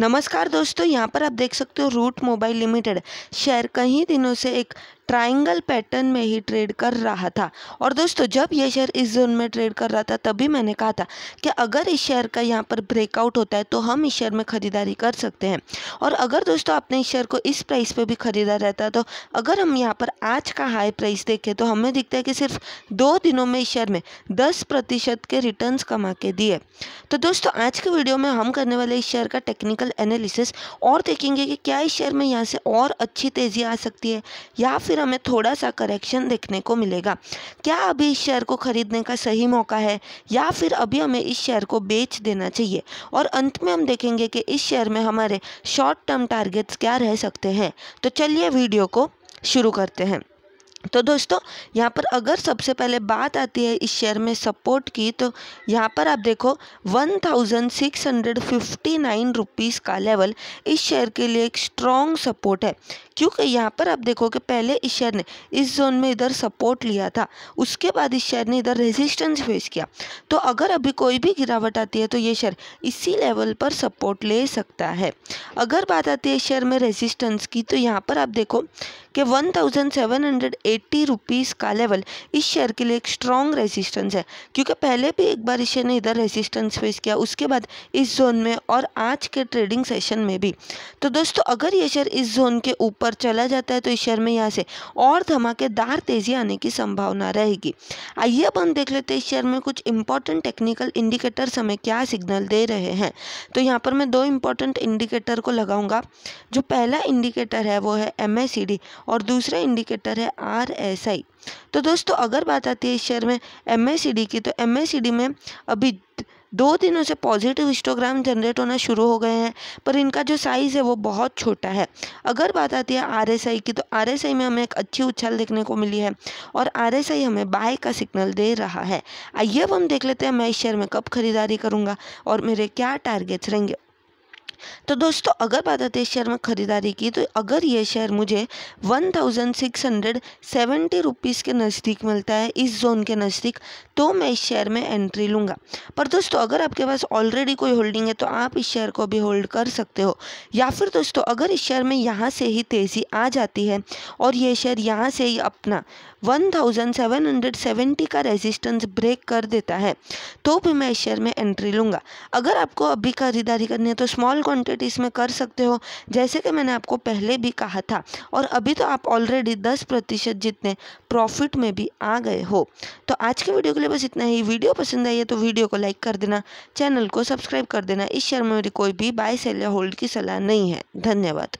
नमस्कार दोस्तों यहाँ पर आप देख सकते हो रूट मोबाइल लिमिटेड शेयर कई दिनों से एक ट्राइंगल पैटर्न में ही ट्रेड कर रहा था और दोस्तों जब ये शेयर इस जोन में ट्रेड कर रहा था तभी मैंने कहा था कि अगर इस शेयर का यहाँ पर ब्रेकआउट होता है तो हम इस शेयर में ख़रीदारी कर सकते हैं और अगर दोस्तों आपने इस शेयर को इस प्राइस पर भी ख़रीदा रहता तो अगर हम यहाँ पर आज का हाई प्राइस देखें तो हमें दिखता है कि सिर्फ दो दिनों में इस शेयर में दस प्रतिशत के रिटर्न कमा के दिए तो दोस्तों आज के वीडियो में हम करने वाले इस शेयर का टेक्निकल एनालिसिस और देखेंगे कि क्या इस शेयर में यहाँ से और अच्छी तेज़ी आ सकती है या फिर फिर हमें थोड़ा सा करेक्शन देखने को मिलेगा क्या अभी इस शेयर को ख़रीदने का सही मौका है या फिर अभी हमें इस शेयर को बेच देना चाहिए और अंत में हम देखेंगे कि इस शेयर में हमारे शॉर्ट टर्म टारगेट्स क्या रह सकते हैं तो चलिए वीडियो को शुरू करते हैं तो दोस्तों यहाँ पर अगर सबसे पहले बात आती है इस शेयर में सपोर्ट की तो यहाँ पर आप देखो one thousand six hundred fifty nine rupees का लेवल इस शेयर के लिए एक स्ट्रॉन्ग सपोर्ट है क्योंकि यहाँ पर आप देखो कि पहले इस शेयर ने इस जोन में इधर सपोर्ट लिया था उसके बाद इस शेयर ने इधर रेजिस्टेंस फेस किया तो अगर अभी कोई भी गिरावट आती है तो ये शेयर इसी लेवल पर सपोर्ट ले सकता है अगर बात आती है शेयर में रेजिस्टेंस की तो यहाँ पर आप देखो कि one thousand seven hundred eighty rupees का लेवल इस शेयर के लिए एक स्ट्रॉन्ग रेजिस्टेंस है क्योंकि पहले भी एक बार इस शेयर ने इधर रेजिस्टेंस फेस किया उसके बाद इस जोन में और आज के ट्रेडिंग सेशन में भी तो दोस्तों अगर ये शेयर इस जोन के ऊपर चला जाता है तो इस शेयर में यहाँ से और धमाकेदार तेज़ी आने की संभावना रहेगी आइए अब हम देख लेते हैं इस शेयर में कुछ इंपॉर्टेंट टेक्निकल इंडिकेटर हमें क्या सिग्नल दे रहे हैं तो यहाँ पर मैं दो इंपॉर्टेंट इंडिकेटर को लगाऊंगा जो पहला इंडिकेटर है वो है एम और दूसरा इंडिकेटर है आर आर एस आई तो दोस्तों अगर बात आती है इस शेयर में एम सी डी की तो एम सी डी में अभी दो दिनों से पॉजिटिव हिस्टोग्राम जनरेट होना शुरू हो गए हैं पर इनका जो साइज़ है वो बहुत छोटा है अगर बात आती है आरएसआई की तो आरएसआई में हमें एक अच्छी उछाल देखने को मिली है और आरएसआई हमें बाय का सिग्नल दे रहा है आइए अब हम देख लेते हैं मैं इस शेयर में कब खरीदारी करूँगा और मेरे क्या टारगेट्स रहेंगे तो दोस्तों अगर बात आती इस शेयर में ख़रीदारी की तो अगर ये शेयर मुझे one thousand six hundred seventy rupees के नज़दीक मिलता है इस जोन के नज़दीक तो मैं इस शेयर में एंट्री लूँगा पर दोस्तों अगर आपके पास ऑलरेडी कोई होल्डिंग है तो आप इस शेयर को भी होल्ड कर सकते हो या फिर दोस्तों अगर इस शेयर में यहाँ से ही तेज़ी आ जाती है और ये शेयर यहाँ से ही अपना one thousand seven hundred seventy का रेजिस्टेंस ब्रेक कर देता है तो भी मैं इस शेयर में एंट्री लूँगा अगर आपको अभी खरीदारी करनी है तो स्मॉल क्वांटिटीज़ में कर सकते हो जैसे कि मैंने आपको पहले भी कहा था और अभी तो आप ऑलरेडी दस प्रतिशत जितने प्रॉफिट में भी आ गए हो तो आज के वीडियो के लिए बस इतना ही वीडियो पसंद आई है तो वीडियो को लाइक कर देना चैनल को सब्सक्राइब कर देना इस शेयर में मेरी कोई भी बाय सेल या होल्ड की सलाह नहीं है धन्यवाद